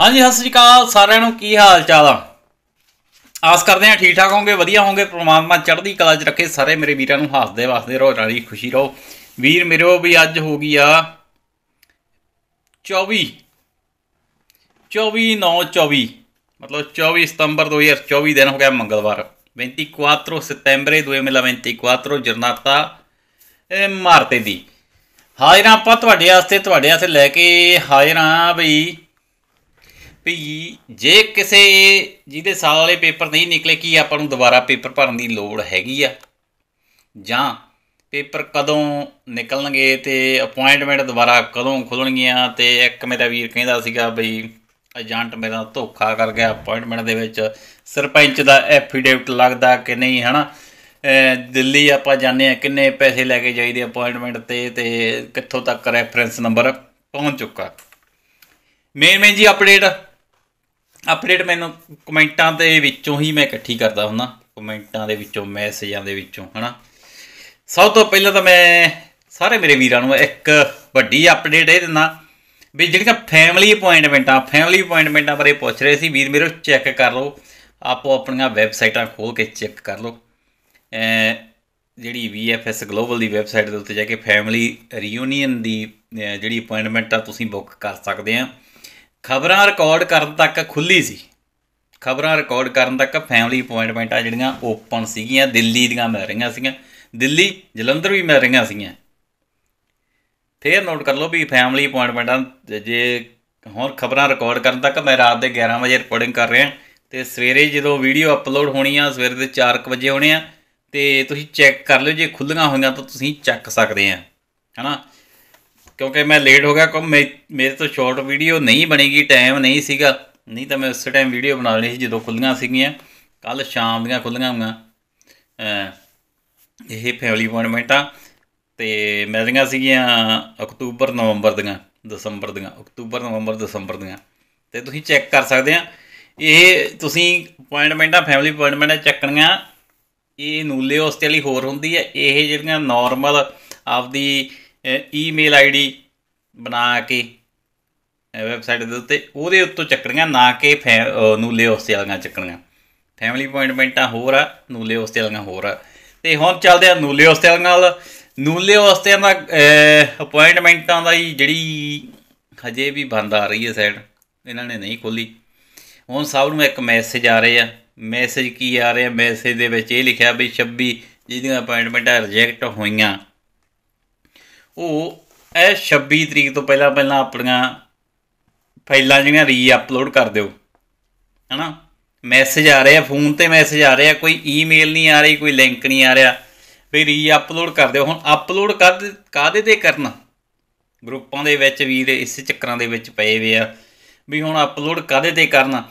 ਹਾਂਜੀ ਸਤਿ ਸ੍ਰੀ ਅਕਾਲ ਸਾਰਿਆਂ ਨੂੰ ਕੀ ਹਾਲ ਚਾਲ ਆ ਆਸ ਕਰਦੇ ਆ ਠੀਕ ਠਾਕ ਹੋਗੇ ਵਧੀਆ ਹੋਗੇ ਪ੍ਰਮਾਤਮਾ ਚੜ੍ਹਦੀ ਕਲਾ 'ਚ ਰੱਖੇ ਸਾਰੇ ਮੇਰੇ ਵੀਰਾਂ ਨੂੰ ਹੱਸਦੇ ਵਸਦੇ ਰਹੋ ਰਾਣੀ ਖੁਸ਼ੀ ਰਹੋ ਵੀਰ ਮੇਰੋ ਵੀ ਅੱਜ ਹੋ ਗਈ ਆ 24 24 24 ਮਤਲਬ 24 ਸਤੰਬਰ 2024 ਦਿਨ ਹੋ ਗਿਆ ਮੰਗਲਵਾਰ 24 ਸਤੰਬਰ 2024 ਜਰਨਾਤਾ ਮਾਰਤੇ ਦੀ ਹਾਜ਼ਰਾਂ ਆਪਾਂ ਤੁਹਾਡੇ ਵਾਸਤੇ ਤੁਹਾਡੇ ਵਾਸਤੇ ਲੈ ਕੇ ਹਾਜ਼ਰਾਂ ਬਈ ਵੀ ਜੇ ਕਿਸੇ ਜਿਹਦੇ ਸਾਲ ਵਾਲੇ ਪੇਪਰ ਨਹੀਂ ਨਿਕਲੇ ਕੀ ਆਪਾਂ ਨੂੰ ਦੁਬਾਰਾ ਪੇਪਰ ਭਰਨ ਦੀ ਲੋੜ ਹੈਗੀ ਆ ਜਾਂ ਪੇਪਰ ਕਦੋਂ ਨਿਕਲਣਗੇ ਤੇ ਅਪਾਇੰਟਮੈਂਟ ਦੁਬਾਰਾ ਕਦੋਂ ਖੁੱਲਣਗੀਆਂ ਤੇ ਇੱਕ ਮੇਰਾ ਵੀਰ ਕਹਿੰਦਾ ਸੀਗਾ ਬਈ ਏਜੰਟ ਮੇਰਾ ਧੋਖਾ ਕਰ ਗਿਆ ਅਪਾਇੰਟਮੈਂਟ ਦੇ ਵਿੱਚ ਸਰਪੰਚ ਦਾ ਐਫੀਡੇਵਿਟ ਲੱਗਦਾ ਕਿ ਨਹੀਂ ਹਨਾ ਦਿੱਲੀ ਆਪਾਂ ਜਾਣੇ ਆ ਕਿੰਨੇ ਪੈਸੇ ਲੈ ਕੇ ਜਾਈਦੇ ਅਪਾਇੰਟਮੈਂਟ ਤੇ ਤੇ ਕਿੱਥੋਂ ਤੱਕ ਰੈਫਰੈਂਸ ਨੰਬਰ ਪਹੁੰਚ ਚੁੱਕਾ ਮੇਨ ਮੇਨ ਜੀ ਅਪਡੇਟ ਅਪਡੇਟ ਮੈਨੂੰ ਕਮੈਂਟਾਂ ਦੇ ਵਿੱਚੋਂ ਹੀ ਮੈਂ ਇਕੱਠੀ ਕਰਦਾ ਹੁੰਦਾ ਕਮੈਂਟਾਂ ਦੇ ਵਿੱਚੋਂ ਮੈਸੇਜਾਂ ਦੇ ਵਿੱਚੋਂ ਹਨਾ ਸਭ ਤੋਂ ਪਹਿਲਾਂ ਤਾਂ ਮੈਂ ਸਾਰੇ ਮੇਰੇ ਵੀਰਾਂ ਨੂੰ ਇੱਕ ਵੱਡੀ ਅਪਡੇਟ ਇਹ ਦਿੰਦਾ ਵੀ ਜਿਹੜੀਆਂ ਫੈਮਿਲੀ ਅਪਾਇੰਟਮੈਂਟਾਂ ਫੈਮਿਲੀ ਅਪਾਇੰਟਮੈਂਟਾਂ ਬਾਰੇ ਪੁੱਛ ਰਹੇ ਸੀ ਵੀਰ ਮੇਰੇ ਚੈੱਕ ਕਰ ਲਓ ਆਪੋ ਆਪਣੀਆਂ ਵੈਬਸਾਈਟਾਂ ਖੋਲ ਕੇ ਚੈੱਕ ਕਰ ਲਓ ਜਿਹੜੀ VFS ਗਲੋਬਲ ਦੀ ਵੈਬਸਾਈਟ ਦੇ ਉੱਤੇ ਜਾ ਕੇ ਫੈਮਿਲੀ ਰੀਯੂਨੀਅਨ ਦੀ ਜਿਹੜੀ ਅਪਾਇੰਟਮੈਂਟ ਆ ਤੁਸੀਂ ਬੁੱਕ ਕਰ ਸਕਦੇ ਆ ਖਬਰਾਂ ਰਿਕਾਰਡ ਕਰਨ ਤੱਕ ਖੁੱਲੀ ਸੀ ਖਬਰਾਂ ਰਿਕਾਰਡ ਕਰਨ ਤੱਕ ਫੈਮਿਲੀ ਅਪਾਇੰਟਮੈਂਟਾਂ ਜਿਹੜੀਆਂ ਓਪਨ ਸੀਗੀਆਂ ਦਿੱਲੀ ਦੀਆਂ ਮਿਲ ਰਹੀਆਂ ਸੀਗੀਆਂ ਦਿੱਲੀ ਜਲੰਧਰ ਵੀ ਮਿਲ ਰਹੀਆਂ ਸੀਗੀਆਂ ਫੇਰ ਨੋਟ ਕਰ ਲਓ ਵੀ ਫੈਮਿਲੀ ਅਪਾਇੰਟਮੈਂਟਾਂ ਜੇ ਹੋਰ ਖਬਰਾਂ ਰਿਕਾਰਡ ਕਰਨ ਤੱਕ ਮੈਂ ਰਾਤ ਦੇ 11 ਵਜੇ ਰਿਕਾਰਡਿੰਗ ਕਰ ਰਿਹਾ ਤੇ ਸਵੇਰੇ ਜਦੋਂ ਵੀਡੀਓ ਅਪਲੋਡ ਹੋਣੀ ਆ ਸਵੇਰ ਦੇ 4:00 ਵਜੇ ਹੋਣੀ ਆ ਤੇ ਤੁਸੀਂ ਚੈੱਕ ਕਰ ਲਿਓ ਜੇ ਖੁੱਲੀਆਂ ਹੋਈਆਂ ਤਾਂ ਤੁਸੀਂ ਚੱਕ ਸਕਦੇ ਆ ਹਨਾ ਕਿਉਂਕਿ ਮੈਂ ਲੇਟ ਹੋ ਗਿਆ ਕੰਮ ਮੇਰੇ ਤੋਂ ਸ਼ਾਰਟ ਵੀਡੀਓ ਨਹੀਂ ਬਣੇਗੀ ਟਾਈਮ ਨਹੀਂ ਸੀਗਾ ਨਹੀਂ ਤਾਂ ਮੈਂ ਉਸੇ ਟਾਈਮ ਵੀਡੀਓ ਬਣਾ ਲੈਣੀ ਸੀ ਜਦੋਂ ਖੁੱਲੀਆਂ ਸੀਗੀਆਂ ਕੱਲ ਸ਼ਾਮ ਦੀਆਂ ਖੁੱਲੀਆਂ ਹੋਈਆਂ ਇਹ ਫੈਮਿਲੀ ਅਪਾਇੰਟਮੈਂਟਾਂ ਤੇ ਮੇਰੀਆਂ ਸੀਗੀਆਂ ਅਕਤੂਬਰ ਨਵੰਬਰ ਦੀਆਂ ਦਸੰਬਰ ਦੀਆਂ ਅਕਤੂਬਰ ਨਵੰਬਰ ਦਸੰਬਰ ਦੀਆਂ ਤੇ ਤੁਸੀਂ ਚੈੱਕ ਕਰ ਸਕਦੇ ਆ ਇਹ ਤੁਸੀਂ ਅਪਾਇੰਟਮੈਂਟਾਂ ਫੈਮਿਲੀ ਅਪਾਇੰਟਮੈਂਟਾਂ ਚੱਕਣੀਆਂ ਇਹ ਨੂਲੇ ਹੌਸਟਲ ਲਈ ਹੋਰ ਹੁੰਦੀ ਹੈ ਇਹ ਜਿਹੜੀਆਂ ਨਾਰਮਲ ਆਪਦੀ ਈਮੇਲ ਆਈਡੀ ਬਣਾ ਕੇ ਵੈਬਸਾਈਟ ਦੇ ਉੱਤੇ ਉਹਦੇ ਉੱਤੋਂ ਚੱਕਣੀਆਂ ਨਾ ਕਿ ਨੂਲੇ ਹੋਸਤੇ ਵਾਲੀਆਂ ਚੱਕਣੀਆਂ ਫੈਮਿਲੀ ਅਪਾਇੰਟਮੈਂਟਾਂ ਹੋਰ ਆ ਨੂਲੇ ਹੋਸਤੇ ਵਾਲੀਆਂ ਹੋਰ ਆ ਤੇ ਹੁਣ ਚੱਲਦੇ ਆ ਨੂਲੇ ਹੋਸਤੇ ਨਾਲ ਨੂਲੇ ਹੋਸਤੇ ਦਾ ਅਪਾਇੰਟਮੈਂਟਾਂ ਦਾ ਹੀ ਜਿਹੜੀ ਖਜੇ ਵੀ ਬੰਦ ਆ ਰਹੀ ਹੈ ਸਾਈਡ ਇਹਨਾਂ ਨੇ ਨਹੀਂ ਖੋਲੀ ਹੁਣ ਸਭ ਨੂੰ ਇੱਕ ਮੈਸੇਜ ਆ ਰਿਹਾ ਮੈਸੇਜ ਕੀ ਆ ਰਿਹਾ ਮੈਸੇਜ ਦੇ ਵਿੱਚ ਇਹ ਲਿਖਿਆ ਵੀ 26 ਜਿਹਦੀਆਂ ਅਪਾਇੰਟਮੈਂਟਾਂ ਰਿਜੈਕਟ ਹੋਈਆਂ ਉਹ ਇਹ 26 ਤਰੀਕ ਤੋਂ ਪਹਿਲਾਂ ਪਹਿਲਾਂ ਆਪਣੀਆਂ ਫਾਈਲਾਂ ਜਿਹੜੀਆਂ ਰੀ ਅਪਲੋਡ ਕਰ ਦਿਓ ਹੈਨਾ ਮੈਸੇਜ ਆ ਰਿਹਾ ਫੋਨ ਤੇ ਮੈਸੇਜ ਆ ਰਿਹਾ ਕੋਈ ਈਮੇਲ ਨਹੀਂ ਆ ਰਹੀ ਕੋਈ ਲਿੰਕ ਨਹੀਂ ਆ ਰਿਹਾ ਵੀ ਰੀ ਅਪਲੋਡ ਕਰ ਦਿਓ ਹੁਣ ਅਪਲੋਡ ਕਾਦੇ ਤੇ ਕਰਨਾ ਗਰੁੱਪਾਂ ਦੇ ਵਿੱਚ ਵੀ ਇਸੇ ਚੱਕਰਾਂ ਦੇ ਵਿੱਚ ਪਏ ਵੇ ਆ ਵੀ ਹੁਣ ਅਪਲੋਡ ਕਾਦੇ ਤੇ ਕਰਨਾ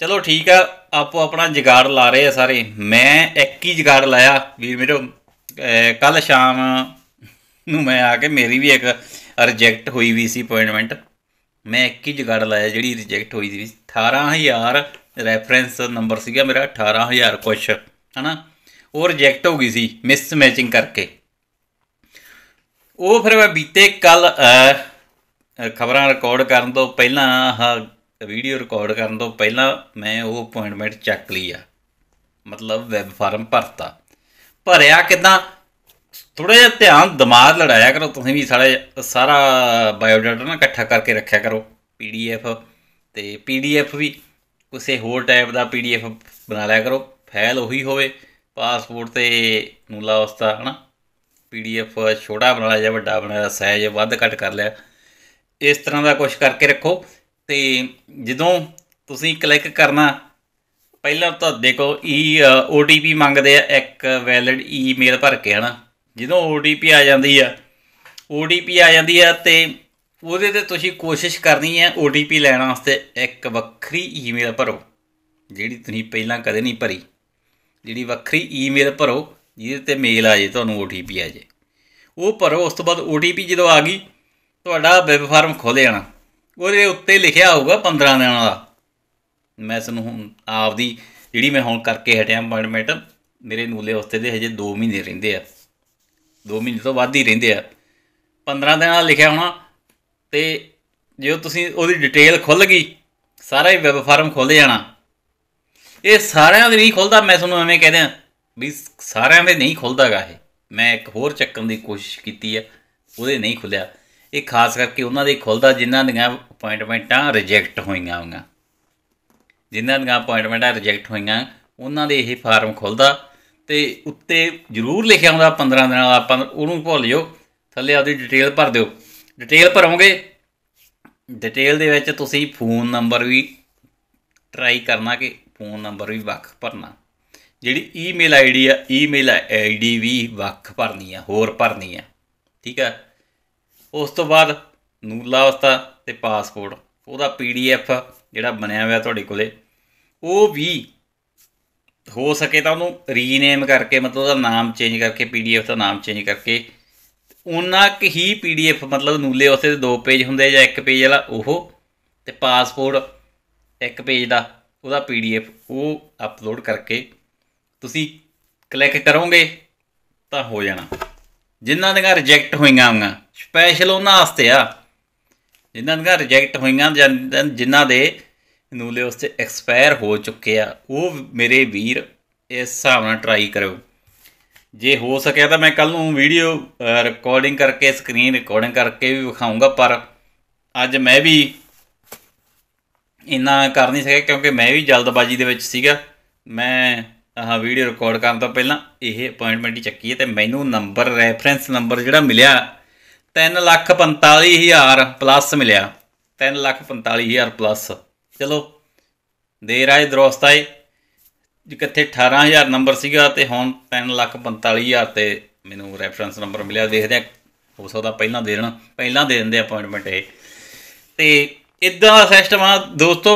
ਚਲੋ ਠੀਕ ਆ ਆਪੋ ਆਪਣਾ ਜਿਗਾੜ ਲਾ ਰਹੇ ਆ ਸਾਰੇ ਮੈਂ ਇੱਕ ਹੀ ਜਿਗਾੜ ਲਾਇਆ ਵੀਰ ਮੇਰੇ ਕੱਲ ਸ਼ਾਮ ਨੂੰ ਮੈਂ ਆ ਕੇ ਮੇਰੀ ਵੀ ਇੱਕ ਰਿਜੈਕਟ ਹੋਈ ਵੀ ਸੀ ਅਪਾਇੰਟਮੈਂਟ ਮੈਂ ਇੱਕ ਹੀ ਜਗੜ ਲਾਇਆ ਜਿਹੜੀ ਰਿਜੈਕਟ ਹੋਈ ਸੀ 18000 ਰੈਫਰੈਂਸ ਨੰਬਰ ਸੀਗਾ ਮੇਰਾ 18000 ਕੁਛ ਹਨਾ ਉਹ ਰਿਜੈਕਟ ਹੋ ਗਈ ਸੀ ਮਿਸ ਮੈਚਿੰਗ ਕਰਕੇ ਉਹ ਫਿਰ ਮੈਂ ਬੀਤੇ ਕੱਲ ਖਬਰਾਂ ਰਿਕਾਰਡ ਕਰਨ ਤੋਂ ਪਹਿਲਾਂ ਆਹ ਵੀਡੀਓ ਰਿਕਾਰਡ ਕਰਨ ਤੋਂ ਪਹਿਲਾਂ ਮੈਂ ਉਹ ਅਪਾਇੰਟਮੈਂਟ ਚੱਕ ਲਈ ਆ ਮਤਲਬ ਵੈਬ ਫਾਰਮ ਭਰਤਾ ਭਰਿਆ ਕਿਦਾਂ ਥੋੜਾ ਜਿਹਾ ਧਿਆਨ ਦਿਮਾਗ ਲੜਾਇਆ ਕਰੋ ਤੁਸੀਂ ਵੀ ਸਾਰਾ ਸਾਰਾ ਬਾਇਓਡਾਟਾ ਨਾ ਇਕੱਠਾ ਕਰਕੇ ਰੱਖਿਆ ਕਰੋ ਪੀਡੀਐਫ ਤੇ ਪੀਡੀਐਫ ਵੀ ਕਿਸੇ ਹੋਰ ਟਾਈਪ ਦਾ ਪੀਡੀਐਫ ਬਣਾ ਲਿਆ ਕਰੋ ਫਾਈਲ ਉਹੀ ਹੋਵੇ ਪਾਸਪੋਰਟ ਤੇ ਨੂਲਾ ਉਸਤਾ ਹਨਾ ਪੀਡੀਐਫ ਛੋਟਾ ਬਣਾ ਲਿਆ ਜਾਂ ਵੱਡਾ ਬਣਾ ਲਿਆ ਸਾਈਜ਼ ਵੱਧ ਘੱਟ ਕਰ ਲਿਆ ਇਸ ਤਰ੍ਹਾਂ ਦਾ ਕੁਝ ਕਰਕੇ ਰੱਖੋ ਤੇ ਜਦੋਂ ਤੁਸੀਂ ਕਲਿੱਕ ਕਰਨਾ ਪਹਿਲਾਂ ਤਾਂ ਦੇਖੋ ਈ ਓਟੀਪੀ ਮੰਗਦੇ ਆ ਇੱਕ ਵੈਲਿਡ ਈਮੇਲ ਭਰ ਕੇ ਹਨਾ ਜਦੋਂ ਓਟੀਪੀ ਆ ਜਾਂਦੀ ਆ ਓਟੀਪੀ ਆ ਜਾਂਦੀ ਆ ਤੇ ਉਹਦੇ ਤੇ ਤੁਸੀਂ ਕੋਸ਼ਿਸ਼ ਕਰਨੀ ਹੈ ਓਟੀਪੀ ਲੈਣ ਵਾਸਤੇ ਇੱਕ ਵੱਖਰੀ ਈਮੇਲ ਭਰੋ ਜਿਹੜੀ ਤੁਸੀਂ ਪਹਿਲਾਂ ਕਦੇ ਨਹੀਂ ਭਰੀ ਜਿਹੜੀ ਵੱਖਰੀ ਈਮੇਲ ਭਰੋ ਜਿਹਦੇ ਤੇ ਮੇਲ ਆ ਜੇ ਤੁਹਾਨੂੰ ਓਟੀਪੀ ਆ ਜੇ ਉਹ ਭਰੋ ਉਸ ਤੋਂ ਬਾਅਦ ਓਟੀਪੀ ਜਦੋਂ ਆ ਗਈ ਤੁਹਾਡਾ ਵੈਬ ਫਾਰਮ ਖੋਲ੍ਹ ਜਾਣਾ ਉਹਦੇ ਉੱਤੇ ਲਿਖਿਆ ਹੋਊਗਾ 15 ਦਿਨਾਂ ਦਾ ਮੈਂ ਤੁਹਾਨੂੰ ਹੁਣ ਆਪਦੀ ਜਿਹੜੀ ਮੈਂ ਹੁਣ ਕਰਕੇ ਹਟਿਆ ਅਪਾਇੰਟਮੈਂਟ ਮੇਰੇ ਨੂਲੇ ਉਸਤੇ ਦੇ ਹਜੇ 2 ਮਹੀਨੇ ਰਹਿੰਦੇ ਆ ਦੋ ਮਹੀਨੇ ਤੋਂ ਵੱਧ ਹੀ ਰਹਿੰਦੇ ਆ 15 ਦਿਨਾਂ ਦਾ ਲਿਖਿਆ ਹੋਣਾ ਤੇ ਜੇ ਤੁਸੀਂ ਉਹਦੀ ਡਿਟੇਲ ਖੁੱਲ ਗਈ ਸਾਰਾ ਹੀ ਵੈਬ ਫਾਰਮ ਖੁੱਲ ਜਾਣਾ ਇਹ ਸਾਰਿਆਂ ਦੇ ਨਹੀਂ ਖੁੱਲਦਾ ਮੈਂ ਤੁਹਾਨੂੰ ਐਵੇਂ ਕਹਿ ਆ ਵੀ ਸਾਰਿਆਂ ਦੇ ਨਹੀਂ ਖੁੱਲਦਾਗਾ ਇਹ ਮੈਂ ਇੱਕ ਹੋਰ ਚੱਕਣ ਦੀ ਕੋਸ਼ਿਸ਼ ਕੀਤੀ ਆ ਉਹਦੇ ਨਹੀਂ ਖੁੱਲਿਆ ਇਹ ਖਾਸ ਕਰਕੇ ਉਹਨਾਂ ਦੇ ਖੁੱਲਦਾ ਜਿਨ੍ਹਾਂ ਦੀਆਂ ਅਪਾਇੰਟਮੈਂਟਾਂ ਰਿਜੈਕਟ ਹੋਈਆਂ ਹੋਈਆਂ ਜਿਨ੍ਹਾਂ ਦੀਆਂ ਅਪਾਇੰਟਮੈਂਟਾਂ ਰਿਜੈਕਟ ਹੋਈਆਂ ਉਹਨਾਂ ਦੇ ਇਹ ਫਾਰਮ ਖੁੱਲਦਾ ਤੇ ਉੱਤੇ ਜ਼ਰੂਰ ਲਿਖਿਆ ਹੁੰਦਾ 15 ਦਿਨਾਂ ਦਾ ਆਪਾਂ ਉਹਨੂੰ ਭੁੱਲ ਜਿਓ ਥੱਲੇ ਆਪਦੀ ਡਿਟੇਲ ਭਰ ਦਿਓ ਡਿਟੇਲ ਭਰੋਗੇ ਡਿਟੇਲ ਦੇ ਵਿੱਚ ਤੁਸੀਂ ਫੋਨ ਨੰਬਰ ਵੀ ਟਰਾਈ ਕਰਨਾ ਕਿ ਫੋਨ ਨੰਬਰ ਵੀ ਵੱਖ ਭਰਨਾ ਜਿਹੜੀ ਈਮੇਲ ਆਈਡੀ ਆ ਈਮੇਲ ਆਈਡੀ ਵੀ ਵੱਖ ਭਰਨੀ ਆ ਹੋਰ ਭਰਨੀ ਆ ਠੀਕ ਆ ਉਸ ਤੋਂ ਬਾਅਦ ਨੂਲਾ ਅਵਸਥਾ ਤੇ ਪਾਸਪੋਰਟ ਉਹਦਾ ਪੀਡੀਐਫ ਜਿਹੜਾ ਬਣਿਆ ਹੋਇਆ ਤੁਹਾਡੇ ਕੋਲੇ ਉਹ ਵੀ ਹੋ ਸਕੇ ਤਾਂ ਉਹਨੂੰ ਰੀਨੇਮ ਕਰਕੇ ਮਤਲਬ ਉਹਦਾ ਨਾਮ ਚੇਂਜ ਕਰਕੇ ਪੀਡੀਐਫ ਦਾ ਨਾਮ ਚੇਂਜ ਕਰਕੇ ਉਹਨਾਂ ਕਿ ਹੀ ਪੀਡੀਐਫ ਮਤਲਬ ਨੂਲੇ ਉਸੇ ਦੇ ਦੋ ਪੇਜ ਹੁੰਦੇ ਜਾਂ ਇੱਕ ਪੇਜ ਵਾਲਾ ਉਹ ਤੇ ਪਾਸਪੋਰਟ ਇੱਕ ਪੇਜ ਦਾ ਉਹਦਾ ਪੀਡੀਐਫ ਉਹ ਅਪਲੋਡ ਕਰਕੇ ਤੁਸੀਂ ਕਲਿੱਕ ਕਰੋਗੇ ਤਾਂ ਹੋ ਜਾਣਾ ਜਿਨ੍ਹਾਂ ਘਰ ਰਿਜੈਕਟ ਹੋਈਆਂ ਆਂਗਾ ਸਪੈਸ਼ਲ ਉਹਨਾਂ ਵਾਸਤੇ ਆ ਜਿਨ੍ਹਾਂ ਘਰ ਰਿਜੈਕਟ ਹੋਈਆਂ ਜਾਂ ਜਿਨ੍ਹਾਂ ਦੇ ਨੂਲੇ ਉਸ ਤੇ ਐਕਸਪਾਇਰ ਹੋ ਚੁੱਕੇ ਆ ਉਹ ਮੇਰੇ ਵੀਰ ਇਸ ਹਿਸਾਬ ਨਾਲ ਟਰਾਈ ਕਰਿਓ ਜੇ ਹੋ ਸਕਿਆ ਤਾਂ ਮੈਂ ਕੱਲ ਨੂੰ ਵੀਡੀਓ ਰਿਕਾਰਡਿੰਗ ਕਰਕੇ ਸਕਰੀਨ ਰਿਕਾਰਡਿੰਗ ਕਰਕੇ ਵੀ ਵਿਖਾਉਂਗਾ ਪਰ ਅੱਜ ਮੈਂ ਵੀ ਇੰਨਾ ਕਰ ਨਹੀਂ ਸਕਿਆ ਕਿਉਂਕਿ ਮੈਂ ਵੀ ਜਲਦਬਾਜ਼ੀ ਦੇ ਵਿੱਚ ਸੀਗਾ ਮੈਂ ਆਹ ਵੀਡੀਓ ਰਿਕਾਰਡ ਕਰਨ ਤੋਂ ਪਹਿਲਾਂ ਇਹ ਅਪਾਇੰਟਮੈਂਟ ਹੀ ਚੱਕੀ ਹੈ ਤੇ ਮੈਨੂੰ ਨੰਬਰ ਰੈਫਰੈਂਸ ਨੰਬਰ ਜਿਹੜਾ ਮਿਲਿਆ 345000 ਪਲੱਸ ਮਿਲਿਆ 345000 ਪਲੱਸ ਚਲੋ ਦੇਰ ਆਏ ਦਰੋਸਤ ਆਏ ਕਿੱਥੇ 18000 ਨੰਬਰ ਸੀਗਾ ਤੇ ਹੁਣ 345000 ਤੇ ਮੈਨੂੰ ਰੈਫਰੈਂਸ ਨੰਬਰ ਮਿਲਿਆ ਦੇਖਦੇ ਆ ਹੋ ਸਕਦਾ ਪਹਿਲਾਂ ਦੇ ਦੇਣਾ ਪਹਿਲਾਂ ਦੇ ਦਿੰਦੇ ਅਪਾਇੰਟਮੈਂਟ ਇਹ ਤੇ ਇਦਾਂ ਦਾ ਸਿਸਟਮ ਆ ਦੋਸਤੋ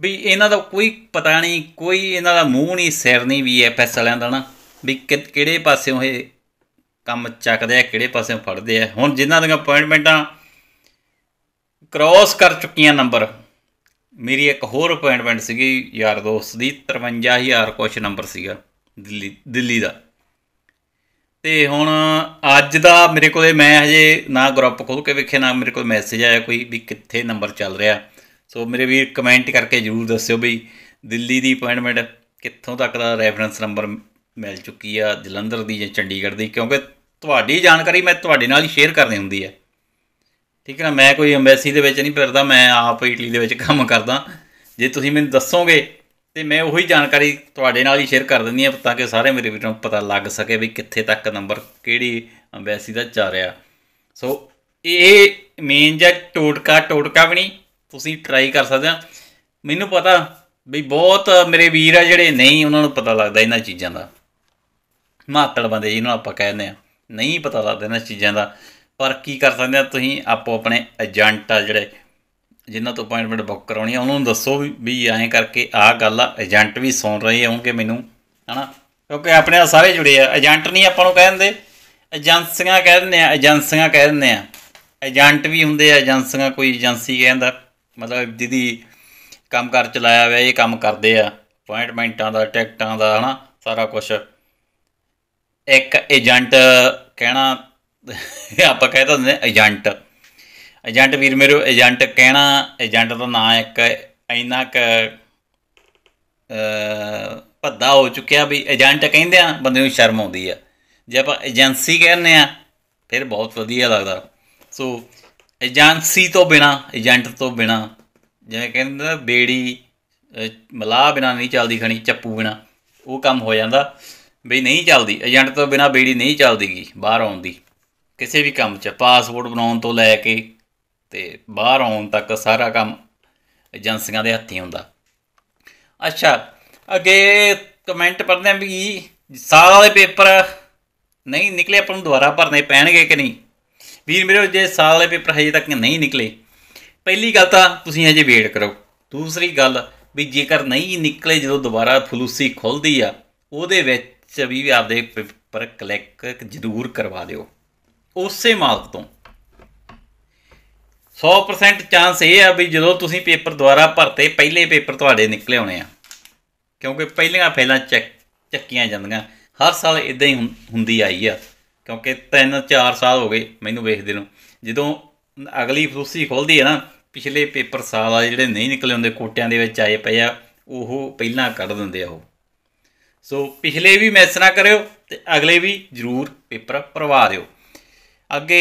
ਵੀ ਇਹਨਾਂ ਦਾ ਕੋਈ ਪਤਾ ਨਹੀਂ ਕੋਈ ਇਹਨਾਂ ਦਾ ਮੂੰਹ ਨਹੀਂ ਸਿਰ ਨਹੀਂ ਵੀ ਐਫਐਸ ਵਾਲਿਆਂ ਦਾ ਨਾ ਵੀ ਕਿਹੜੇ ਪਾਸਿਓਂ ਇਹ ਕੰਮ ਚੱਕਦੇ ਆ ਕਿਹੜੇ ਪਾਸਿਓਂ ਫੜਦੇ ਆ ਹੁਣ ਜਿਨ੍ਹਾਂ ਦੀਆਂ ਅਪਾਇੰਟਮੈਂਟਾਂ ਕ੍ਰੋਸ ਕਰ ਚੁੱਕੀਆਂ ਨੰਬਰ ਮੇਰੀ ਇੱਕ ਹੋਰ ਅਪਾਇੰਟਮੈਂਟ ਸੀਗੀ ਯਾਰ ਦੋਸਤ ਦੀ 53000 ਕੁਛ ਨੰਬਰ ਸੀਗਾ ਦਿੱਲੀ ਦਿੱਲੀ ਦਾ ਤੇ ਹੁਣ ਅੱਜ ਦਾ ਮੇਰੇ ਕੋਲੇ ਮੈਂ ਹਜੇ ਨਾ ਗਰੁੱਪ ਖੋਲ ਕੇ ਵੇਖਿਆ ਨਾ ਮੇਰੇ ਕੋਲ ਮੈਸੇਜ ਆਇਆ ਕੋਈ ਵੀ ਕਿੱਥੇ ਨੰਬਰ ਚੱਲ ਰਿਹਾ ਸੋ ਮੇਰੇ ਵੀਰ ਕਮੈਂਟ ਕਰਕੇ ਜਰੂਰ ਦੱਸਿਓ ਬਈ ਦਿੱਲੀ ਦੀ ਅਪਾਇੰਟਮੈਂਟ ਕਿੱਥੋਂ ਤੱਕ ਦਾ ਰੈਫਰੈਂਸ ਨੰਬਰ ਮਿਲ ਚੁੱਕੀ ਆ ਜਲੰਧਰ ਦੀ ਜਾਂ ਚੰਡੀਗੜ੍ਹ ਦੀ ਕਿਉਂਕਿ ਤੁਹਾਡੀ ਜਾਣਕਾਰੀ ਮੈਂ ਤੁਹਾਡੇ ਨਾਲ ਹੀ ਸ਼ੇਅਰ ਕਰਨੀ ਹੁੰਦੀ ਹੈ ਠੀਕ ਹੈ ਨਾ ਮੈਂ ਕੋਈ ਐਮਬੈਸੀ ਦੇ ਵਿੱਚ ਨਹੀਂ ਫਿਰਦਾ ਮੈਂ ਆਪ ਇਟਲੀ ਦੇ ਵਿੱਚ ਕੰਮ ਕਰਦਾ ਜੇ ਤੁਸੀਂ ਮੈਨੂੰ ਦੱਸੋਗੇ ਤੇ ਮੈਂ ਉਹੀ ਜਾਣਕਾਰੀ ਤੁਹਾਡੇ ਨਾਲ ਹੀ ਸ਼ੇਅਰ ਕਰ ਦਿੰਦੀ ਆ ਤਾਂ ਕਿ ਸਾਰੇ ਮੇਰੇ ਵੀਰਾਂ ਨੂੰ ਪਤਾ ਲੱਗ ਸਕੇ ਵੀ ਕਿੱਥੇ ਤੱਕ ਨੰਬਰ ਕਿਹੜੀ ਐਮਬੈਸੀ ਦਾ ਚੱਲ ਰਿਹਾ ਸੋ ਇਹ ਮੇਨ ਜਾਂ ਟੋਟਕਾ ਟੋਟਕਾ ਵੀ ਨਹੀਂ ਤੁਸੀਂ ਟਰਾਈ ਕਰ ਸਕਦੇ ਆ ਮੈਨੂੰ ਪਤਾ ਵੀ ਬਹੁਤ ਮੇਰੇ ਵੀਰ ਆ ਜਿਹੜੇ ਨਹੀਂ ਉਹਨਾਂ ਨੂੰ ਪਤਾ ਲੱਗਦਾ ਇਹਨਾਂ ਚੀਜ਼ਾਂ ਦਾ ਮਾਤੜ ਬੰਦੇ ਜਿਹਨੂੰ ਆਪਾਂ ਕਹਿੰਦੇ ਆ ਨਹੀਂ ਪਤਾ ਲੱਗਦਾ ਇਹਨਾਂ ਚੀਜ਼ਾਂ ਦਾ ਪਰ ਕੀ ਕਰ ਸਕਦੇ ਆ ਤੁਸੀਂ ਆਪੋ ਆਪਣੇ ਏਜੰਟ ਆ ਜਿਹੜੇ ਜਿਨ੍ਹਾਂ ਤੋਂ ਅਪਾਇੰਟਮੈਂਟ ਬੁੱਕ ਕਰਾਉਣੀ ਆ ਉਹਨਾਂ ਨੂੰ ਦੱਸੋ ਵੀ ਐਂ ਕਰਕੇ ਆਹ ਗੱਲ ਆ ਏਜੰਟ ਵੀ ਸੁਣ ਰਹੇ ਹੋਣਗੇ ਮੈਨੂੰ ਹਨਾ ਕਿਉਂਕਿ ਆਪਣੇ ਆ ਸਾਰੇ ਜੁੜੇ ਆ ਏਜੰਟ ਨਹੀਂ ਆਪਾਂ ਨੂੰ ਕਹਿ ਦਿੰਦੇ ਏਜੰਸੀਆਂ ਕਹਿ ਦਿੰਦੇ ਆ ਏਜੰਸੀਆਂ ਕਹਿ ਦਿੰਦੇ ਆ ਏਜੰਟ ਵੀ ਹੁੰਦੇ ਆ ਏਜੰਸੀਆਂ ਕੋਈ ਏਜੰਸੀ ਕਹਿੰਦਾ ਮਤਲਬ ਜਿਹਦੀ ਕੰਮ ਕਰ ਚਲਾਇਆ ਹੋਇਆ ਇਹ ਕੰਮ ਕਰਦੇ ਆ ਅਪਾਇੰਟਮੈਂਟਾਂ ਦਾ ਟਿਕਟਾਂ ਦਾ ਹਨਾ ਸਾਰਾ ਕੁਝ ਇੱਕ ਏਜੰਟ ਕਹਿਣਾ ਆਪਾਂ ਕਹਿ ਦਿੰਦੇ ਏਜੰਟ ਏਜੰਟ ਵੀਰ ਮੇਰੇ ਏਜੰਟ ਕਹਿਣਾ ਏਜੰਟ ਦਾ ਨਾਂ ਇੱਕ ਇੰਨਾ ਕ ਪੱਦਾ ਹੋ ਚੁੱਕਿਆ ਵੀ ਏਜੰਟ ਕਹਿੰਦੇ ਆ ਬੰਦੇ ਨੂੰ ਸ਼ਰਮ ਆਉਂਦੀ ਆ ਜੇ ਆਪਾਂ ਏਜੰਸੀ ਕਹਿੰਨੇ ਆ ਫਿਰ ਬਹੁਤ ਵਧੀਆ ਲੱਗਦਾ ਸੋ ਏਜੰਸੀ ਤੋਂ ਬਿਨਾ ਏਜੰਟ ਤੋਂ ਬਿਨਾ ਜਿਵੇਂ ਕਹਿੰਦੇ ਬੇੜੀ ਮਲਾਹ ਬਿਨਾ ਨਹੀਂ ਚੱਲਦੀ ਖਣੀ ਚੱਪੂ ਬਿਨਾ ਉਹ ਕੰਮ ਹੋ ਜਾਂਦਾ ਵੀ ਨਹੀਂ ਚੱਲਦੀ ਏਜੰਟ ਤੋਂ ਬਿਨਾ ਬੇੜੀ ਨਹੀਂ ਚੱਲਦੀਗੀ ਬਾਹਰ ਆਉਂਦੀ ਕਿਸੇ ਵੀ ਕੰਮ 'ਚ ਪਾਸਪੋਰਟ ਬਣਾਉਣ ਤੋਂ ਲੈ ਕੇ ਤੇ ਬਾਹਰ ਆਉਣ ਤੱਕ ਸਾਰਾ ਕੰਮ ਏਜੰਸੀਆਂ ਦੇ ਹੱਥੀ ਹੁੰਦਾ ਅੱਛਾ ਅੱਗੇ ਕਮੈਂਟ ਪੜਦੇ ਆਂ ਵੀ ਸਾਲ ਵਾਲੇ ਪੇਪਰ ਨਹੀਂ ਨਿਕਲੇ ਆਪਾਂ ਨੂੰ ਦੁਬਾਰਾ ਭਰਨੇ ਪੈਣਗੇ ਕਿ ਨਹੀਂ ਵੀਰ ਮੇਰੇ ਜੇ ਸਾਲ ਵਾਲੇ ਪੇਪਰ ਹਜੇ ਤੱਕ ਨਹੀਂ ਨਿਕਲੇ ਪਹਿਲੀ ਗੱਲ ਤਾਂ ਤੁਸੀਂ ਹਜੇ ਵੇਟ ਕਰੋ ਦੂਸਰੀ ਗੱਲ ਵੀ ਜੇਕਰ ਨਹੀਂ ਨਿਕਲੇ ਜਦੋਂ ਦੁਬਾਰਾ ਫਲੂਸੀ ਖੁੱਲਦੀ ਆ ਉਹਦੇ ਵਿੱਚ ਵੀ ਆਪਦੇ ਪੇਪਰ ਕਲਿੱਕ ਜ਼ਰੂਰ ਕਰਵਾ ਦਿਓ ਉਸੇ ਮਾਰਕ ਤੋਂ 100% ਚਾਂਸ ਇਹ ਆ ਵੀ ਜਦੋਂ ਤੁਸੀਂ ਪੇਪਰ ਦੁਆਰਾ ਭਰਤੇ ਪਹਿਲੇ ਪੇਪਰ ਤੁਹਾਡੇ ਨਿਕਲੇ ਹੋਣੇ ਆ ਕਿਉਂਕਿ ਪਹਿਲੀਆਂ ਫੈਲਾਂ ਚੱਕ ਚੱਕੀਆਂ ਜਾਂਦੀਆਂ ਹਰ ਸਾਲ ਇਦਾਂ ਹੀ ਹੁੰਦੀ ਆਈ ਆ ਕਿਉਂਕਿ 3-4 ਸਾਲ ਹੋ ਗਏ ਮੈਨੂੰ ਵੇਖਦੇ ਨੂੰ ਜਦੋਂ ਅਗਲੀ ਫਲੂਸੀ ਖੁੱਲਦੀ ਹੈ ਨਾ ਪਿਛਲੇ ਪੇਪਰ ਸਾਲ ਆ ਜਿਹੜੇ ਨਹੀਂ ਨਿਕਲੇ ਹੁੰਦੇ ਕੋਟਿਆਂ ਦੇ ਵਿੱਚ ਆਏ ਪਏ ਆ ਉਹ ਪਹਿਲਾਂ ਕੱਢ ਦਿੰਦੇ ਆ ਉਹ ਸੋ ਪਿਛਲੇ ਵੀ ਮੈਸ ਨਾ ਕਰਿਓ ਤੇ ਅਗਲੇ ਵੀ ਜ਼ਰੂਰ ਪੇਪਰ ਭਰਵਾ ਦਿਓ ਅੱਗੇ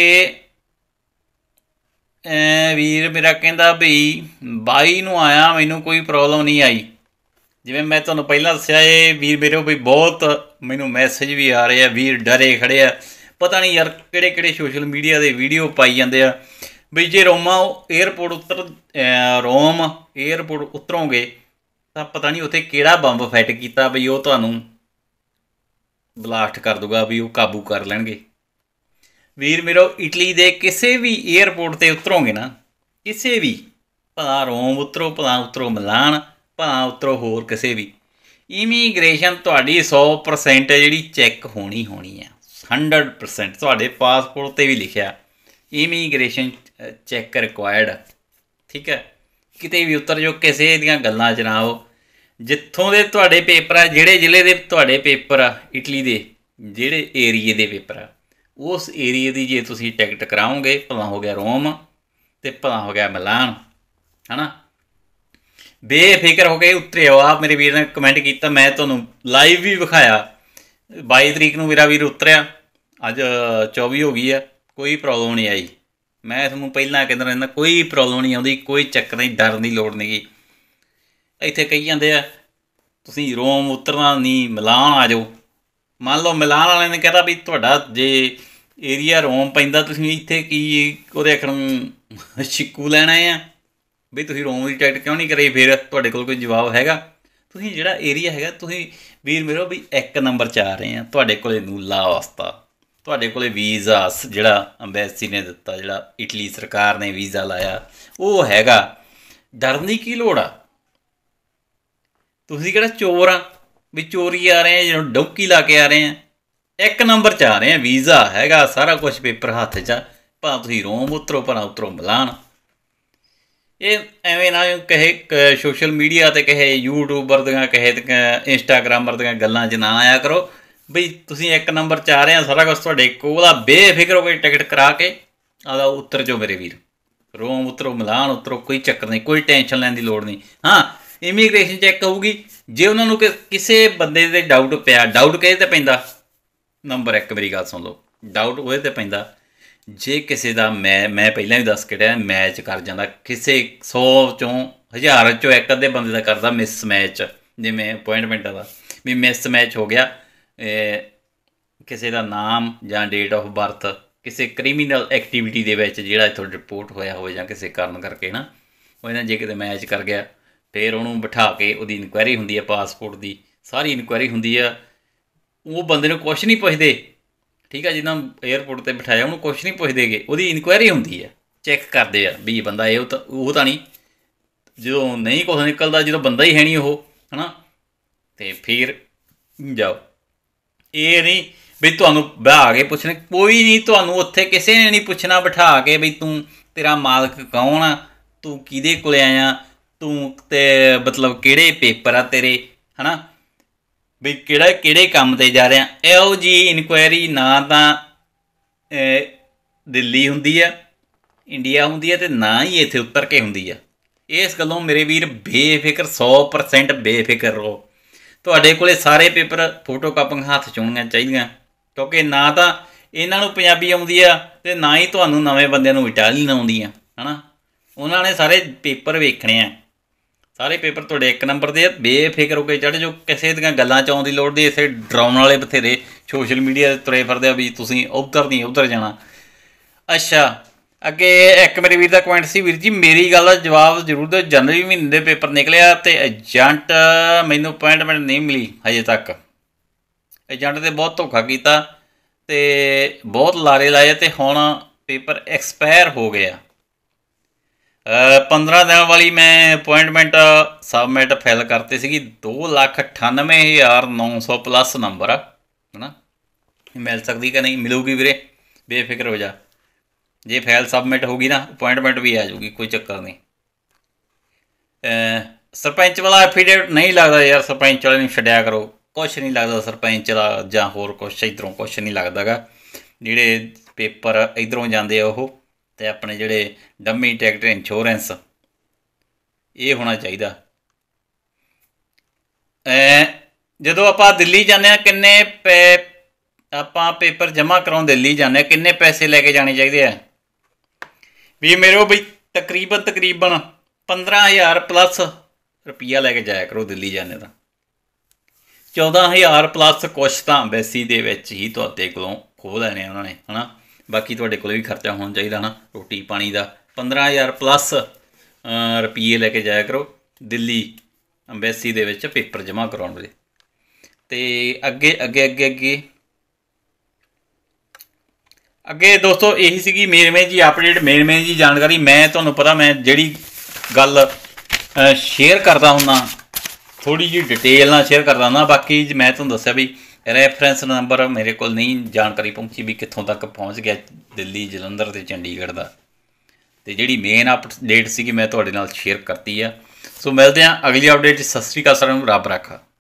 ਵੀਰ ਮੇਰਾ ਕਹਿੰਦਾ ਭਈ 22 ਨੂੰ ਆਇਆ ਮੈਨੂੰ ਕੋਈ ਪ੍ਰੋਬਲਮ ਨਹੀਂ ਆਈ ਜਿਵੇਂ ਮੈਂ ਤੁਹਾਨੂੰ ਪਹਿਲਾਂ ਦੱਸਿਆ ਇਹ ਵੀਰ ਮੇਰੇ ਭਈ ਬਹੁਤ ਮੈਨੂੰ ਮੈਸੇਜ ਵੀ ਆ ਰਹੇ ਆ ਵੀਰ ਡਰੇ ਖੜੇ ਆ ਪਤਾ ਨਹੀਂ ਯਾਰ ਕਿਹੜੇ ਕਿਹੜੇ ਸੋਸ਼ਲ ਮੀਡੀਆ ਦੇ ਵੀਡੀਓ ਪਾਈ ਜਾਂਦੇ ਆ ਵੀ ਜੇ ਰੋਮਾ ਏਅਰਪੋਰਟ ਉੱਤਰ ਰੋਮ ਏਅਰਪੋਰਟ ਉਤਰੋਗੇ ਤਾਂ ਪਤਾ ਨਹੀਂ ਉੱਥੇ ਕਿਹੜਾ ਬੰਬ ਫੈਟ ਕੀਤਾ ਭਈ ਉਹ ਤੁਹਾਨੂੰ ਬਲਾਸਟ ਕਰ ਦੂਗਾ ਵੀ ਉਹ ਕਾਬੂ ਕਰ ਲੈਣਗੇ ਵੀਰ ਮੇਰੋ ਇਟਲੀ ਦੇ ਕਿਸੇ ਵੀ 에ਅਰਪੋਰਟ ਤੇ ਉਤਰੋਗੇ ਨਾ ਕਿਸੇ ਵੀ ਭਲਾ ਰੋਮ ਉਤਰੋ ਭਲਾ ਉਤਰੋ ਮਿਲਾਨ ਭਲਾ ਉਤਰੋ ਹੋਰ ਕਿਸੇ ਵੀ ਇਮੀਗ੍ਰੇਸ਼ਨ ਤੁਹਾਡੀ 100% ਜਿਹੜੀ ਚੈੱਕ ਹੋਣੀ ਹੋਣੀ ਆ 100% ਤੁਹਾਡੇ ਪਾਸਪੋਰਟ ਤੇ ਵੀ ਲਿਖਿਆ ਇਮੀਗ੍ਰੇਸ਼ਨ ਚੈੱਕ ਰਿਕੁਆਇਰਡ ਠੀਕ ਹੈ ਕਿਤੇ ਵੀ ਉਤਰ ਜੋ ਕਿਸੇ ਦੀਆਂ ਗੱਲਾਂ 'ਚ ਨਾ ਜਿੱਥੋਂ ਦੇ ਤੁਹਾਡੇ ਪੇਪਰ ਆ ਜਿਹੜੇ ਜ਼ਿਲ੍ਹੇ ਦੇ ਤੁਹਾਡੇ ਪੇਪਰ ਆ ਇਟਲੀ ਦੇ ਜਿਹੜੇ ਏਰੀਏ ਦੇ ਪੇਪਰ ਆ ਉਸ ਏਰੀਏ ਦੀ ਜੇ ਤੁਸੀਂ ਟਿਕਟ ਕਰਾਓਗੇ ਭਲਾ ਹੋ ਗਿਆ ਰੋਮ ਤੇ ਭਲਾ ਹੋ ਗਿਆ ਮਿਲਾਨ ਹਨਾ ਬੇਫਿਕਰ ਹੋ ਕੇ ਹੋ ਆਪ ਮੇਰੇ ਵੀਰ ਨੇ ਕਮੈਂਟ ਕੀਤਾ ਮੈਂ ਤੁਹਾਨੂੰ ਲਾਈਵ ਵੀ ਵਿਖਾਇਆ 22 ਤਰੀਕ ਨੂੰ ਮੇਰਾ ਵੀਰ ਉਤਰਿਆ ਅੱਜ 24 ਹੋ ਗਈ ਆ ਕੋਈ ਪ੍ਰੋਬਲਮ ਨਹੀਂ ਆਈ ਮੈਂ ਤੁਹਾਨੂੰ ਪਹਿਲਾਂ ਕਹਿੰਦਾ ਰਹਿੰਦਾ ਕੋਈ ਪ੍ਰੋਬਲਮ ਨਹੀਂ ਆਉਂਦੀ ਕੋਈ ਚੱਕਰ ਨਹੀਂ ਡਰਨ ਦੀ ਲੋੜ ਨਹੀਂਗੀ ਇੱਥੇ ਕਹੀ ਜਾਂਦੇ ਆ ਤੁਸੀਂ ਰੋਮ ਉਤਰਨਾ ਨਹੀਂ ਮਿਲਾਨ ਆ ਜਾਓ ਮੰਨ ਲਓ ਮਿਲਾਨ ਵਾਲਿਆਂ ਨੇ ਕਹਿਤਾ ਵੀ ਤੁਹਾਡਾ ਜੇ ਏਰੀਆ ਰੋਮ ਪੈਂਦਾ ਤੁਸੀਂ ਇੱਥੇ ਕੀ ਉਹਦੇ ਅਖੜੋਂ ਛਿੱਕੂ ਲੈਣਾ ਆ ਵੀ ਤੁਸੀਂ ਰੋਮ ਦੀ ਟਿਕਟ ਕਿਉਂ ਨਹੀਂ ਕਰਾਈ ਫਿਰ ਤੁਹਾਡੇ ਕੋਲ ਕੋਈ ਜਵਾਬ ਹੈਗਾ ਤੁਸੀਂ ਜਿਹੜਾ ਏਰੀਆ ਹੈਗਾ ਤੁਸੀਂ ਵੀਰ ਮੇਰੋ ਵੀ ਇੱਕ ਨੰਬਰ 'ਚ ਆ ਰਹੇ ਆ ਤੁਹਾਡੇ ਕੋਲੇ ਨੂਲਾ ਵਾਸਤਾ ਤੁਹਾਡੇ ਕੋਲੇ ਵੀਜ਼ਾ ਜਿਹੜਾ ਅੰਬੈਸੀ ਨੇ ਦਿੱਤਾ ਜਿਹੜਾ ਇਟਲੀ ਸਰਕਾਰ ਨੇ ਵੀਜ਼ਾ ਲਾਇਆ ਉਹ ਹੈਗਾ ਡਰਨ ਦੀ ਕੀ ਲੋੜ ਆ ਤੁਸੀਂ ਕਿਹੜਾ ਚੋਰ ਆ ਵੀ ਚੋਰੀ ਆ ਰਹੇ ਆ ਜਿਹਨੂੰ ਡੌਕੀ ਲਾ ਕੇ ਆ ਰਹੇ ਆ ਇੱਕ ਨੰਬਰ 'ਚ ਆ ਰਹੇ ਆ ਵੀਜ਼ਾ ਹੈਗਾ ਸਾਰਾ ਕੁਝ ਪੇਪਰ ਹੱਥ 'ਚ ਭਾਵੇਂ ਤੁਸੀਂ ਰੋਮ ਉਤਰੋ ਪਰ ਉਤਰੋ ਮਿਲਾਨ ਇਹ ਐਵੇਂ ਨਾ ਕਹੇ ਸੋਸ਼ਲ ਮੀਡੀਆ ਤੇ ਕਹੇ ਯੂਟਿਊਬਰ ਦੀਆਂ ਕਹੇ ਇੰਸਟਾਗ੍ਰਾਮਰ ਦੀਆਂ ਗੱਲਾਂ 'ਚ ਨਾ ਆਇਆ ਕਰੋ ਬਈ ਤੁਸੀਂ ਇੱਕ ਨੰਬਰ 'ਚ ਆ ਰਹੇ ਆ ਸਾਰਾ ਕੁਝ ਤੁਹਾਡੇ ਕੋਲ ਆ ਬੇਫਿਕਰ ਹੋ ਕੇ ਟਿਕਟ ਕਰਾ ਕੇ ਆਦਾ ਉਤਰ ਜੋ ਮੇਰੇ ਵੀਰ ਰੋਮ ਉਤਰੋ ਮਿਲਾਨ ਉਤਰੋ ਕੋਈ ਚੱਕਰ ਨਹੀਂ ਕੋਈ ਟੈਨਸ਼ਨ ਲੈਣ ਦੀ ਲੋੜ ਨਹੀਂ ਹਾਂ ਇਮੀਗ੍ਰੇਸ਼ਨ ਚੈੱਕ ਕਰੂਗੀ ਜੇ ਉਹਨਾਂ ਨੂੰ ਕਿਸੇ ਬੰਦੇ ਦੇ ਡਾਊਟ ਪਿਆ ਡਾਊਟ ਕਿਹਦੇ ਤੇ ਪੈਂਦਾ ਨੰਬਰ 1 ਮੇਰੀ ਗੱਲ ਸੁਣ ਲਓ ਡਾਊਟ ਉਹਦੇ ਤੇ ਪੈਂਦਾ ਜੇ ਕਿਸੇ ਦਾ ਮੈਂ ਮੈਂ ਪਹਿਲਾਂ ਵੀ ਦੱਸ ਕਿਹਾ ਮੈਚ ਕਰ ਜਾਂਦਾ ਕਿਸੇ 100 ਚੋਂ ਹਜ਼ਾਰ ਚੋਂ ਇੱਕ ਅੱਧੇ ਬੰਦੇ ਦਾ ਕਰਦਾ ਮਿਸ ਮੈਚ ਜਿਵੇਂ ਅਪਾਇੰਟਮੈਂਟ ਦਾ ਵੀ ਮਿਸ ਮੈਚ ਹੋ ਗਿਆ ਕਿਸੇ ਦਾ ਨਾਮ ਜਾਂ ਡੇਟ ਆਫ ਬਰਥ ਕਿਸੇ ਕ੍ਰਿਮੀਨਲ ਐਕਟੀਵਿਟੀ ਦੇ ਵਿੱਚ ਜਿਹੜਾ ਇਥੋਂ ਰਿਪੋਰਟ ਹੋਇਆ ਹੋਵੇ ਜਾਂ ਕਿਸੇ ਕਾਰਨ ਕਰਕੇ ਨਾ ਉਹ ਇਹਨਾਂ ਜੇ ਕਿਤੇ ਮੈਚ ਕਰ ਗਿਆ ਫਿਰ ਉਹਨੂੰ ਬਿਠਾ ਕੇ ਉਹਦੀ ਇਨਕੁਆਇਰੀ ਹੁੰਦੀ ਹੈ ਪਾਸਪੋਰਟ ਦੀ ਸਾਰੀ ਇਨਕੁਆਇਰੀ ਹੁੰਦੀ ਆ ਉਹ ਬੰਦੇ ਨੂੰ ਕੁਝ ਨਹੀਂ ਪੁੱਛਦੇ ਠੀਕ ਆ ਜਿੱਦਾਂ 에어ਪੋਰਟ ਤੇ ਬਿਠਾਇਆ ਉਹਨੂੰ ਕੁਝ ਨਹੀਂ ਪੁੱਛਦੇਗੇ ਉਹਦੀ ਇਨਕੁਆਇਰੀ ਹੁੰਦੀ ਆ ਚੈੱਕ ਕਰਦੇ ਆ ਵੀ ਇਹ ਬੰਦਾ ਇਹ ਉਹ ਤਾਂ ਨਹੀਂ ਜਦੋਂ ਨਹੀਂ ਕੁਝ ਨਿਕਲਦਾ ਜਦੋਂ ਬੰਦਾ ਹੀ ਹੈ ਨਹੀਂ ਉਹ ਹਨਾ ਤੇ ਫਿਰ ਜਾਓ ਇਹ ਨਹੀਂ ਵੀ ਤੁਹਾਨੂੰ ਬਹਾ ਕੇ ਪੁੱਛਣੇ ਕੋਈ ਨਹੀਂ ਤੁਹਾਨੂੰ ਉੱਥੇ ਕਿਸੇ ਨੇ ਨਹੀਂ ਪੁੱਛਣਾ ਬਿਠਾ ਕੇ ਵੀ ਤੂੰ ਤੇਰਾ ਮਾਲਕ ਕੌਣ ਆ ਤੂੰ ਕਿਹਦੇ ਕੋਲ ਆਇਆ ਤੂੰ ਤੇ ਮਤਲਬ ਕਿਹੜੇ ਪੇਪਰ ਆ ਤੇਰੇ ਹਨਾ ਵੀ ਕਿਹੜਾ ਕਿਹੜੇ ਕੰਮ ਤੇ ਜਾ ਰਿਹਾ ਇਹੋ ਜੀ ਇਨਕੁਆਇਰੀ ਨਾ ਤਾਂ ਦਿੱਲੀ ਹੁੰਦੀ ਆ ਇੰਡੀਆ ਹੁੰਦੀ ਆ ਤੇ ਨਾ ਹੀ ਇੱਥੇ ਉੱਤਰ ਕੇ ਹੁੰਦੀ ਆ ਇਸ ਗੱਲੋਂ ਮੇਰੇ ਵੀਰ ਬੇਫਿਕਰ 100% ਬੇਫਿਕਰ ਰਹੋ ਤੁਹਾਡੇ ਕੋਲੇ ਸਾਰੇ ਪੇਪਰ ਫੋਟੋ ਕਾਪੀਆਂ ਹੱਥ ਚ ਹੋਣੀਆਂ ਚਾਹੀਦੀਆਂ ਕਿਉਂਕਿ ਨਾ ਤਾਂ ਇਹਨਾਂ ਨੂੰ ਪੰਜਾਬੀ ਆਉਂਦੀ ਆ ਤੇ ਨਾ ਹੀ ਤੁਹਾਨੂੰ ਨਵੇਂ ਬੰਦਿਆਂ ਨੂੰ ਇਟਾਲੀਅਨ ਆਉਂਦੀ ਆ ਹਨਾ ਉਹਨਾਂ ਨੇ ਸਾਰੇ ਪੇਪਰ ਵੇਖਣੇ ਆ ਸਾਰੇ ਪੇਪਰ ਤੁਹਾਡੇ ਇੱਕ ਨੰਬਰ ਦੇ ਆ ਬੇਫਿਕਰ ਹੋ ਕੇ ਚੜ ਜੋ ਕਿਸੇ ਦੀਆਂ ਗੱਲਾਂ ਚ ਆਉਣ ਦੀ ਲੋੜ ਨਹੀਂ ਇਸੇ ਡਰਾਉਣ ਵਾਲੇ ਬਥੇਰੇ ਸੋਸ਼ਲ ਮੀਡੀਆ ਤੇ ਤੁਰੇ ਫਿਰਦੇ ਆ ਵੀ ਤੁਸੀਂ ਉਧਰ ਨਹੀਂ ਉਧਰ ਜਾਣਾ ਅੱਛਾ ਅੱਗੇ ਇੱਕ ਮੇਰੇ ਵੀਰ ਦਾ ਕਮੈਂਟ ਸੀ ਵੀਰ ਜੀ ਮੇਰੀ ਗੱਲ ਦਾ ਜਵਾਬ ਜ਼ਰੂਰ ਦਿਓ ਜਨਵਰੀ ਮਹੀਨੇ ਦੇ ਪੇਪਰ ਨਿਕਲਿਆ ਤੇ ਏਜੰਟ ਮੈਨੂੰ ਅਪਾਇੰਟਮੈਂਟ ਨਹੀਂ ਮਿਲੀ ਹਜੇ ਤੱਕ ਏਜੰਟ ਤੇ ਬਹੁਤ ਧੋਖਾ ਕੀਤਾ ਤੇ ਬਹੁਤ ਲਾਰੇ ਲਾਏ ਤੇ ਹੁਣ ਪੇਪਰ ਐਕਸਪਾਇਰ ਹੋ ਗਿਆ 15 ਦਿਨ ਵਾਲੀ ਮੈਂ ਅਪਾਇੰਟਮੈਂਟ ਸਬਮਿਟ ਫਿਲ ਕਰਤੀ ਸੀਗੀ 298900 ਪਲੱਸ ਨੰਬਰ ਆ ਹਨਾ ਮਿਲ ਸਕਦੀ ਕਿ ਨਹੀਂ ਮਿਲੂਗੀ ਵੀਰੇ ਬੇਫਿਕਰ ਹੋ ਜਾ ਜੇ ਫਾਈਲ ਸਬਮਿਟ ਹੋ ਗਈ ਨਾ ਅਪਾਇੰਟਮੈਂਟ ਵੀ ਆ ਜਾਊਗੀ ਕੋਈ ਚੱਕਰ ਨਹੀਂ ਸਰਪੰਚ ਵਾਲਾ ਐਫੀਡੇਵਿਟ ਨਹੀਂ ਲੱਗਦਾ ਯਾਰ ਸਰਪੰਚ ਵਾਲੇ ਨੂੰ ਛੱਡਿਆ ਕਰੋ ਕੁਝ ਨਹੀਂ ਲੱਗਦਾ ਸਰਪੰਚ ਦਾ ਜਾਂ ਹੋਰ ਕੁਝ ਇਧਰੋਂ ਕੁਝ ਨਹੀਂ ਲੱਗਦਾਗਾ ਜਿਹੜੇ ਪੇਪਰ ਇਧਰੋਂ ਜਾਂਦੇ ਆ ਉਹ ਤੇ ਆਪਣੇ ਜਿਹੜੇ ਡੰਮੀ ਟਰੈਕਟਰ ਇੰਸ਼ੋਰੈਂਸ ਇਹ ਹੋਣਾ ਚਾਹੀਦਾ ਐ ਜਦੋਂ ਆਪਾਂ ਦਿੱਲੀ ਜਾਂਦੇ ਆ ਕਿੰਨੇ ਪੈ ਆਪਾਂ ਪੇਪਰ ਜਮ੍ਹਾਂ ਕਰਾਉਣ ਦਿੱਲੀ ਜਾਂਦੇ ਆ ਕਿੰਨੇ ਪੈਸੇ ਲੈ ਕੇ ਜਾਣੇ ਚਾਹੀਦੇ ਆ ਵੀ ਮੇਰੇ ਵੀ ਬਈ ਤਕਰੀਬਨ ਤਕਰੀਬਨ 15000 ਪਲੱਸ ਰੁਪਈਆ ਲੈ ਕੇ ਜਾਇਆ ਕਰੋ ਦਿੱਲੀ ਜਾਂਦੇ ਤਾਂ 14000 ਪਲੱਸ ਕੁਛ ਤਾਂ ਬੈਸੀ ਦੇ ਵਿੱਚ ਹੀ ਤੁਹਾਡੇ ਕੋਲੋਂ ਖੋਹ ਲੈਣੇ ਉਹਨਾਂ ਨੇ ਹਨਾ ਬਾਕੀ ਤੁਹਾਡੇ ਕੋਲੇ ਵੀ ਖਰਚਾ ਹੋਣਾ ਚਾਹੀਦਾ ਨਾ ਰੋਟੀ ਪਾਣੀ ਦਾ 15000 ਪਲੱਸ ਰੁਪਏ ਲੈ ਕੇ ਜਾਇਆ ਕਰੋ ਦਿੱਲੀ ਐਮਬੈਸੀ ਦੇ ਵਿੱਚ ਪੇਪਰ ਜਮ੍ਹਾਂ ਕਰਾਉਣ ਵੇਲੇ ਤੇ ਅੱਗੇ ਅੱਗੇ ਅੱਗੇ ਅੱਗੇ ਅੱਗੇ ਦੋਸਤੋ ਇਹੀ ਸੀਗੀ ਮੇਰਮੇ ਜੀ ਅਪਡੇਟ ਮੇਰਮੇ ਜੀ ਜਾਣਕਾਰੀ ਮੈਂ ਤੁਹਾਨੂੰ ਪਤਾ ਮੈਂ ਜਿਹੜੀ ਗੱਲ ਸ਼ੇਅਰ ਕਰਦਾ ਹੁੰਦਾ ਥੋੜੀ ਜੀ ਡਿਟੇਲ ਨਾਲ ਸ਼ੇਅਰ ਕਰਦਾ ਹੁੰਦਾ ਬਾਕੀ ਮੈਂ ਤੁਹਾਨੂੰ ਦੱਸਿਆ ਵੀ ਰੈਫਰੈਂਸ ਨੰਬਰ ਮੇਰੇ ਕੋਲ ਨਹੀਂ ਜਾਣਕਾਰੀ ਪਹੁੰਚੀ ਵੀ ਕਿੱਥੋਂ ਤੱਕ ਪਹੁੰਚ ਗਿਆ ਦਿੱਲੀ ਜਲੰਧਰ ਤੇ ਚੰਡੀਗੜ੍ਹ ਦਾ ਤੇ ਜਿਹੜੀ ਮੇਨ ਅਪਡੇਟ ਸੀਗੀ ਮੈਂ ਤੁਹਾਡੇ ਨਾਲ ਸ਼ੇਅਰ ਕਰਤੀ ਆ ਸੋ ਮਿਲਦੇ ਆ ਅਗਲੀ ਅਪਡੇਟ ਸਸਤੀ ਕਾ ਅਕਾਲ ਨੂੰ ਰੱਬ ਰੱਖਾ